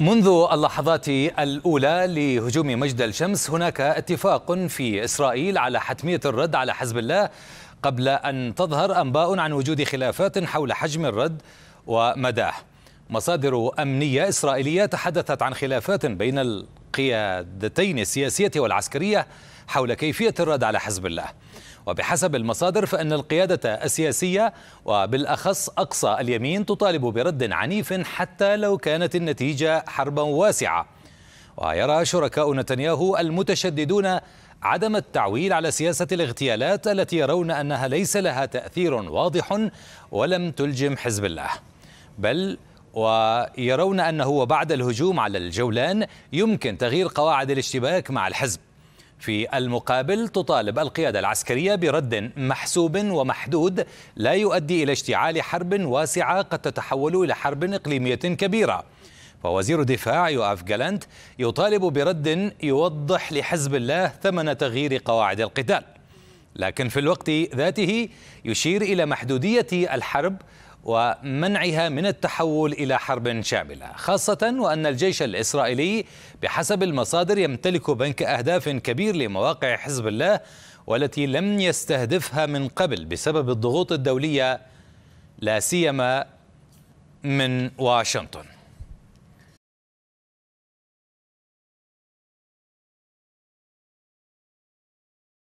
منذ اللحظات الأولى لهجوم مجد الشمس هناك اتفاق في إسرائيل على حتمية الرد على حزب الله قبل أن تظهر أنباء عن وجود خلافات حول حجم الرد ومداه مصادر أمنية إسرائيلية تحدثت عن خلافات بين القيادتين السياسية والعسكرية حول كيفية الرد على حزب الله وبحسب المصادر فإن القيادة السياسية وبالأخص أقصى اليمين تطالب برد عنيف حتى لو كانت النتيجة حربا واسعة ويرى شركاء نتنياهو المتشددون عدم التعويل على سياسة الاغتيالات التي يرون أنها ليس لها تأثير واضح ولم تلجم حزب الله بل ويرون أنه بعد الهجوم على الجولان يمكن تغيير قواعد الاشتباك مع الحزب في المقابل تطالب القيادة العسكرية برد محسوب ومحدود لا يؤدي إلى اشتعال حرب واسعة قد تتحول إلى حرب إقليمية كبيرة فوزير دفاع يوآف جالانت يطالب برد يوضح لحزب الله ثمن تغيير قواعد القتال لكن في الوقت ذاته يشير إلى محدودية الحرب ومنعها من التحول إلى حرب شاملة خاصة وأن الجيش الإسرائيلي بحسب المصادر يمتلك بنك أهداف كبير لمواقع حزب الله والتي لم يستهدفها من قبل بسبب الضغوط الدولية لا سيما من واشنطن